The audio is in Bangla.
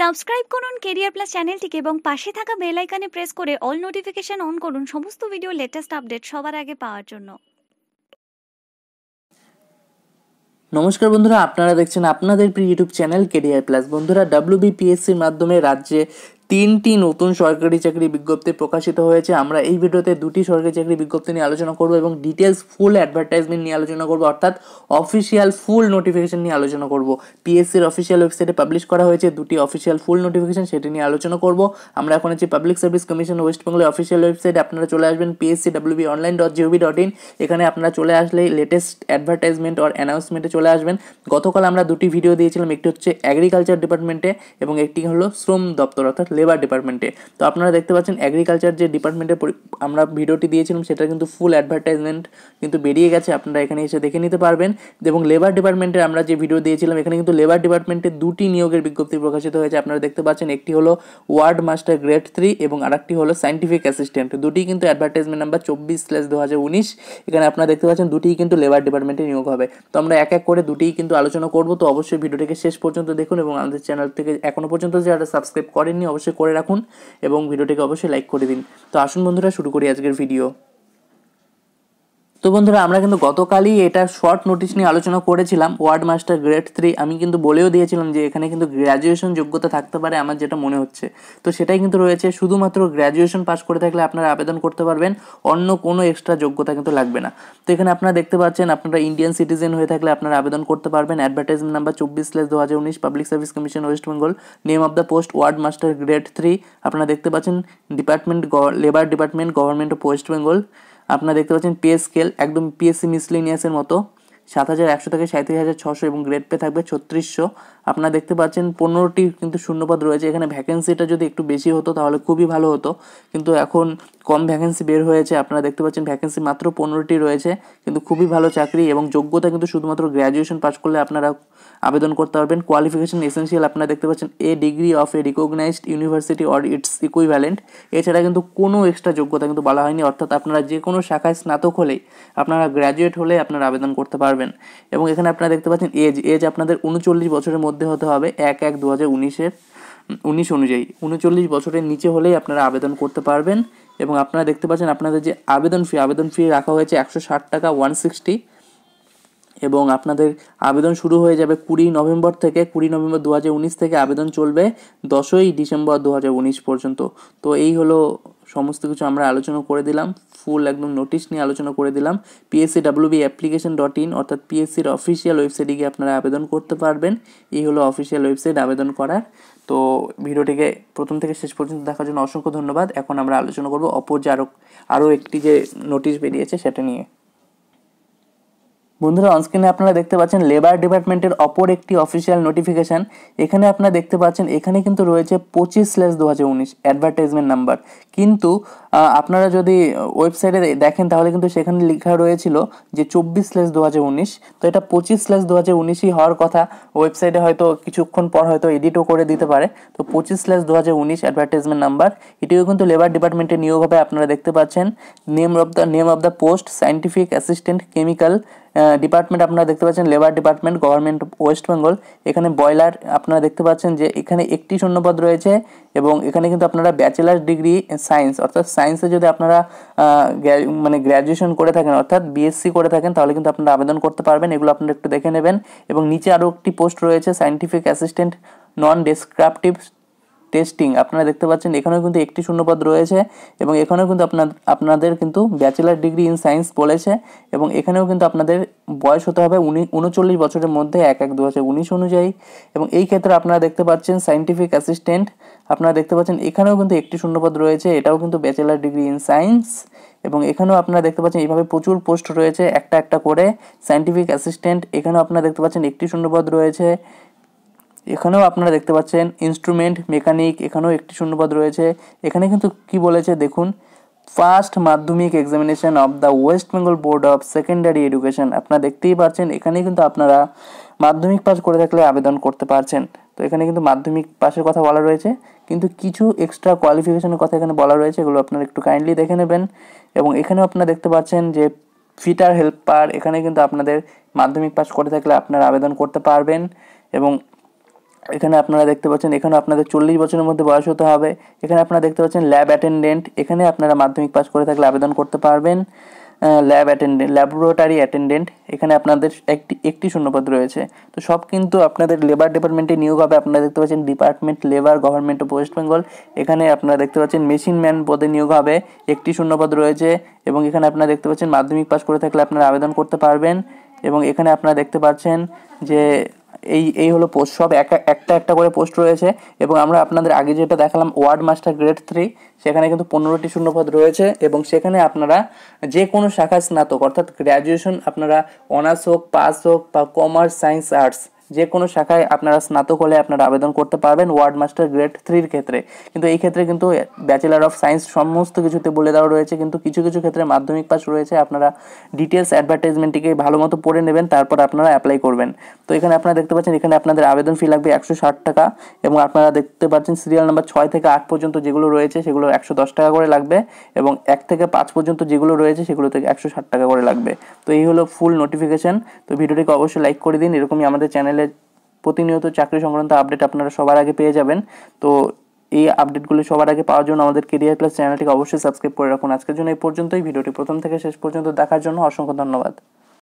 সাবস্ক্রাইব করুন কেরিয়ার প্লাস চ্যানেলটিকে এবং পাশে থাকা বেল আইকনে প্রেস করে অল নোটিফিকেশন অন করুন সমস্ত ভিডিও লেটেস্ট আপডেট সবার আগে পাওয়ার জন্য নমস্কার বন্ধুরা আপনারা দেখছেন আপনাদের প্রিয় ইউটিউব চ্যানেল কেরিয়ার প্লাস বন্ধুরা ডাব্লিউবিপিএসসির মাধ্যমে রাজ্যে তিনটি নতুন সরকারি চাকরি বিজ্ঞপ্তি প্রকাশিত হয়েছে আমরা এই ভিডিওতে দুটি সরকারি চাকরি বিজ্ঞপ্তি নিয়ে আলোচনা করব এবং ডিটেলস ফুল অ্যাডভার্টাইজমেন্ট নিয়ে আলোচনা করব অর্থাৎ অফিসিয়াল ফুল নোটিফিকেশন নিয়ে আলোচনা করব পিএসসির অফিসিয়াল ওয়েবসাইটে পাবলিশ করা হয়েছে দুটি অফিসিয়াল ফুল নোটিফিকেশন সেটি নিয়ে আলোচনা করব আমরা এখন আছি পাবলিক সার্ভিস কমিশন ওয়েস্ট বেঙ্গলের অফিসিয়াল ওয়েবসাইট আপনারা চলে আসবেন PSC WB online dot gov dot in এখানে আপনারা চলে আসলেই লেটেস্ট অ্যাডভার্টাইজমেন্ট অর অ্যানাউন্সমেন্টে চলে আসবেন গতকাল আমরা দুটি ভিডিও দিয়েছিলাম একটি হচ্ছে অ্যাগ্রিকালচার ডিপার্টমেন্টে এবং একটি হলো শ্রম দপ্তর অর্থাৎ লেবার ডিপার্টমেন্টে তো আপনারা দেখতে পাচ্ছেন অ্যাগ্রিকালচার যে ডিপার্টমেন্টে আমরা ভিডিওটি দিয়েছিলাম সেটা কিন্তু ফুল অ্যাডভার্টাইজমেন্ট কিন্তু বেরিয়ে গেছে আপনারা এখানে এসে দেখে নিতে পারবেন এবং লেবার ডিপার্টমেন্টে আমরা যে ভিডিও দিয়েছিলাম এখানে কিন্তু লেবার ডিপার্টমেন্টে দুটি নিয়োগের বিজ্ঞপ্তি প্রকাশিত হয়েছে আপনারা দেখতে পাচ্ছেন একটি হলো ওয়ার্ড মাস্টার গ্রেড থ্রি এবং আরেকটি হলো সাইন্টিফিক অ্যাসিস্ট্যান্ট দুটি কিন্তু অ্যাডভার্টাইজমেন্ট নাম্বার চব্বিশ স্ল্যাশ দু হাজার উনিশ এখানে আপনারা দেখতে পাচ্ছেন দুটিই কিন্তু লেবার ডিপার্টমেন্টে নিয়োগ হবে তো আমরা এক এক করে দুটিই কিন্তু আলোচনা করব তো অবশ্যই ভিডিওটিকে শেষ পর্যন্ত দেখুন এবং আমাদের চ্যানেল থেকে এখনও পর্যন্ত যারা সাবস্ক্রাইব করেননি অবশ্যই করে রাখুন এবং ভিডিওটিকে অবশ্যই লাইক করে দিন তো আসুন বন্ধুরা শুরু করি আজকের ভিডিও তো বন্ধুরা আমরা কিন্তু গতকালই এটা শর্ট নোটিশ নিয়ে আলোচনা করেছিলাম ওয়ার্ড মাস্টার গ্রেড থ্রি আমি কিন্তু বলেও দিয়েছিলাম যে এখানে কিন্তু গ্র্যাজুয়েশন যোগ্যতা থাকতে পারে আমার যেটা মনে হচ্ছে তো সেটাই কিন্তু রয়েছে শুধুমাত্র গ্র্যাজুয়েশন পাস করে থাকলে আপনারা আবেদন করতে পারবেন অন্য কোনো এক্সট্রা যোগ্যতা কিন্তু লাগবে না তো এখানে আপনারা দেখতে পাচ্ছেন আপনারা ইন্ডিয়ান সিটিজেন হয়ে থাকলে আপনারা আবেদন করতে পারবেন অ্যাডভার্টাইজমেন্ট নাম্বার চব্বিশ স্লেস দু হাজার উনিশ public service commission west Bengal name of the post ward master grade three আপনারা দেখতে পাচ্ছেন department labour department government of west Bengal আপনারা দেখতে পাচ্ছেন পে স্কেল একদম পিএসসি মিসলিনিয়াসের মতো সাত হাজার একশো থেকে সাঁত্রিশ হাজার ছশো এবং গ্রেড পে থাকবে ছত্রিশশো আপনারা দেখতে পাচ্ছেন পনেরোটি কিন্তু শূন্যপদ রয়েছে এখানে ভ্যাকেন্সিটা যদি একটু বেশি হতো তাহলে খুবই ভালো হতো কিন্তু এখন কম ভ্যাকেন্সি বের হয়েছে আপনারা দেখতে পাচ্ছেন ভ্যাকেন্সি মাত্র পনেরোটি রয়েছে কিন্তু খুবই ভালো চাকরি এবং যোগ্যতা কিন্তু শুধুমাত্র গ্র্যাজুয়েশন পাস করলে আপনারা আবেদন করতে পারবেন কোয়ালিফিকেশন এসেন্সিয়াল আপনারা দেখতে পাচ্ছেন a degree of a recognised university or its equivalent এছাড়া কিন্তু কোনো এক্সট্রা যোগ্যতা কিন্তু বলা হয়নি অর্থাৎ আপনারা যে কোনো শাখায় স্নাতক হলে আপনারা গ্র্যাজুয়েট হলে আপনারা আবেদন করতে পারবেন এবং এখানে আপনারা দেখতে পাচ্ছেন এজ এজ আপনাদের উনচল্লিশ বছরের মধ্যে হতে হবে এক এক দু হাজার উনিশের উনিশ অনুযায়ী উনচল্লিশ বছরের নিচে হলেই আপনারা আবেদন করতে পারবেন এবং আপনারা দেখতে পাচ্ছেন আপনাদের যে আবেদন ফি আবেদন ফি রাখা হয়েছে একশো ষাট টাকা ওয়ান সিক্সটি এবং আপনাদের আবেদন শুরু হয়ে যাবে কুড়ি নভেম্বর থেকে কুড়ি নভেম্বর দু থেকে আবেদন চলবে দশই ডিসেম্বর দু পর্যন্ত তো এই হলো সমস্ত কিছু আমরা আলোচনা করে দিলাম ফুল একদম নোটিশ নিয়ে আলোচনা করে দিলাম PSC WB application dot in অর্থাৎ পিএসসির অফিসিয়াল ওয়েবসাইটে গিয়ে আপনারা আবেদন করতে পারবেন এই হলো অফিসিয়াল ওয়েবসাইট আবেদন করার তো ভিডিওটিকে প্রথম থেকে শেষ পর্যন্ত দেখার জন্য অসংখ্য ধন্যবাদ এখন আমরা আলোচনা করব অপর যে আরও আরও একটি যে নোটিশ বেরিয়েছে সেটা নিয়ে বন্ধুরা অনস্ক্রিনে আপনারা দেখতে পাচ্ছেন লেবার ডিপার্টমেন্টের অপর একটি অফিসিয়াল নোটিফিকেশান এখানে আপনারা দেখতে পাচ্ছেন এখানে কিন্তু রয়েছে পঁচিশ স্ল্যাশ দু হাজার উনিশ অ্যাডভার্টাইজমেন্ট নাম্বার কিন্তু আপনারা যদি ওয়েবসাইটে দেখেন তাহলে কিন্তু সেখানে লেখা রয়েছিল যে চব্বিশ স্ল্যাশ দু হাজার উনিশ তো এটা পঁচিশ স্ল্যাশ দু হাজার উনিশই হওয়ার কথা ওয়েবসাইটে হয়তো কিছুক্ষণ পর হয়তো এডিটও করে দিতে পারে তো পঁচিশ স্ল্যাশ দু হাজার উনিশ অ্যাডভার্টাইজমেন্ট নাম্বার এটিও কিন্তু লেবার ডিপার্টমেন্টে নিয়োগভাবে আপনারা দেখতে পাচ্ছেন name of the name of the post scientific assistant chemical department আপনারা দেখতে পাচ্ছেন labour department government west Bengal এখানে বয়লার আপনারা দেখতে পাচ্ছেন যে এখানে একটি শূন্যপদ রয়েছে এবং এখানে কিন্তু আপনারা ব্যাচেলার ডিগ্রি সায়েন্স অর্থাৎ সায়েন্সে যদি আপনারা মানে গ্র্যাজুয়েশন করে থাকেন অর্থাৎ বিএসসি করে থাকেন তাহলে কিন্তু আপনারা আবেদন করতে পারবেন এগুলো আপনারা একটু দেখে নেবেন এবং নিচে আরও একটি পোস্ট রয়েছে scientific assistant non descriptive testing আপনারা দেখতে পাচ্ছেন এখানেও কিন্তু একটি শূন্যপদ রয়েছে এবং এখানেও কিন্তু আপনার আপনাদের কিন্তু ব্যাচেলার ডিগ্রি ইন সায়েন্স বলেছে এবং এখানেও কিন্তু আপনাদের বয়স হতে হবে উনি উনচল্লিশ বছরের মধ্যে এক এক দু হাজার উনিশ অনুযায়ী এবং এই ক্ষেত্রে আপনারা দেখতে পাচ্ছেন সায়েন্টিফিক অ্যাসিস্ট্যান্ট আপনারা দেখতে পাচ্ছেন এখানেও কিন্তু একটি শূন্যপদ রয়েছে এটাও কিন্তু ব্যাচেলার ডিগ্রি ইন সায়েন্স এবং এখানেও আপনারা দেখতে পাচ্ছেন এইভাবে প্রচুর পোস্ট রয়েছে একটা একটা করে সাইন্টিফিক অ্যাসিস্ট্যান্ট এখানেও আপনারা দেখতে পাচ্ছেন একটি শূন্যপদ রয়েছে এখানেও আপনারা দেখতে পাচ্ছেন ইনস্ট্রুমেন্ট মেকানিক এখানেও একটি শূন্যপদ রয়েছে এখানে কিন্তু কি বলেছে দেখুন first Madhyamik examination of the west Bengal board of secondary education আপনারা দেখতেই পাচ্ছেন এখানে কিন্তু আপনারা মাধ্যমিক পাস করে থাকলে আবেদন করতে পারছেন তো এখানে কিন্তু মাধ্যমিক পাশের কথা বলা রয়েছে কিন্তু কিছু এক্সট্রা কোয়ালিফিকেশনের কথা এখানে বলা রয়েছে এগুলো আপনারা একটু কাইন্ডলি দেখে নেবেন এবং এখানেও আপনারা দেখতে পাচ্ছেন যে ফিটার হেল্পার এখানে কিন্তু আপনাদের মাধ্যমিক পাস করে থাকলে আপনারা আবেদন করতে পারবেন এবং এখানে আপনারা দেখতে পাচ্ছেন এখানে আপনাদের চল্লিশ বছরের মধ্যে বয়স হতে হবে এখানে আপনারা দেখতে পাচ্ছেন ল্যাব অ্যাটেন্ডেন্ট এখানে আপনারা মাধ্যমিক পাস করে থাকলে আবেদন করতে পারবেন ল্যাব অ্যাটেন্ডেন্ট ল্যাবরেটারি অ্যাটেন্ডেন্ট এখানে আপনাদের একটি একটি শূন্যপদ রয়েছে তো সব কিন্তু আপনাদের লেবার ডিপার্টমেন্টে নিয়োগ হবে আপনারা দেখতে পাচ্ছেন department labour government of west Bengal এখানে আপনারা দেখতে পাচ্ছেন মেশিন ম্যান পদে নিয়োগ হবে একটি শূন্যপদ রয়েছে এবং এখানে আপনারা দেখতে পাচ্ছেন মাধ্যমিক পাস করে থাকলে আপনারা আবেদন করতে পারবেন এবং এখানে আপনারা দেখতে পাচ্ছেন যে এই এই হলো পোস্ট সব এক একটা একটা করে পোস্ট রয়েছে এবং আমরা আপনাদের আগে যেটা দেখালাম ওয়ার্ড মাস্টার গ্রেড থ্রি সেখানে কিন্তু পনেরোটি শূন্যপদ রয়েছে এবং সেখানে আপনারা যে কোনো শাখা স্নাতক অর্থাৎ গ্র্যাজুয়েশন আপনারা অনার্স হোক পাস হোক বা কমার্স সায়েন্স আর্টস যে কোনো শাখায় আপনারা স্নাতক হলে আপনারা আবেদন করতে পারবেন ওয়ার্ড মাস্টার গ্রেড থ্রির ক্ষেত্রে কিন্তু এই ক্ষেত্রে কিন্তু ব্যাচেলার অফ সায়েন্স সমস্ত কিছুতে বলে দেওয়া রয়েছে কিন্তু কিছু কিছু ক্ষেত্রে মাধ্যমিক পাস রয়েছে আপনারা ডিটেলস অ্যাডভার্টাইজমেন্টটিকে ভালো মতো পড়ে নেবেন তারপর আপনারা অ্যাপ্লাই করবেন তো এখানে আপনারা দেখতে পাচ্ছেন এখানে আপনাদের আবেদন ফি লাগবে একশো ষাট টাকা এবং আপনারা দেখতে পাচ্ছেন সিরিয়াল নাম্বার ছয় থেকে আট পর্যন্ত যেগুলো রয়েছে সেগুলো একশো দশ টাকা করে লাগবে এবং এক থেকে পাঁচ পর্যন্ত যেগুলো রয়েছে সেগুলো থেকে একশো ষাট টাকা করে লাগবে তো এই হলো ফুল নোটিফিকেশন তো ভিডিওটিকে অবশ্যই লাইক করে দিন এরকমই আমাদের চ্যানেলে চ্যানেলে প্রতিনিয়ত চাকরি সংক্রান্ত আপডেট আপনারা সবার আগে পেয়ে যাবেন তো এই আপডেটগুলো সবার আগে পাওয়ার জন্য আমাদের কেরিয়ার প্লাস চ্যানেলটিকে অবশ্যই সাবস্ক্রাইব করে রাখুন আজকের জন্য এই পর্যন্তই ভিডিওটি প্রথম থেকে শেষ পর্যন্ত দেখার জন্য অসংখ্য ধন্যবাদ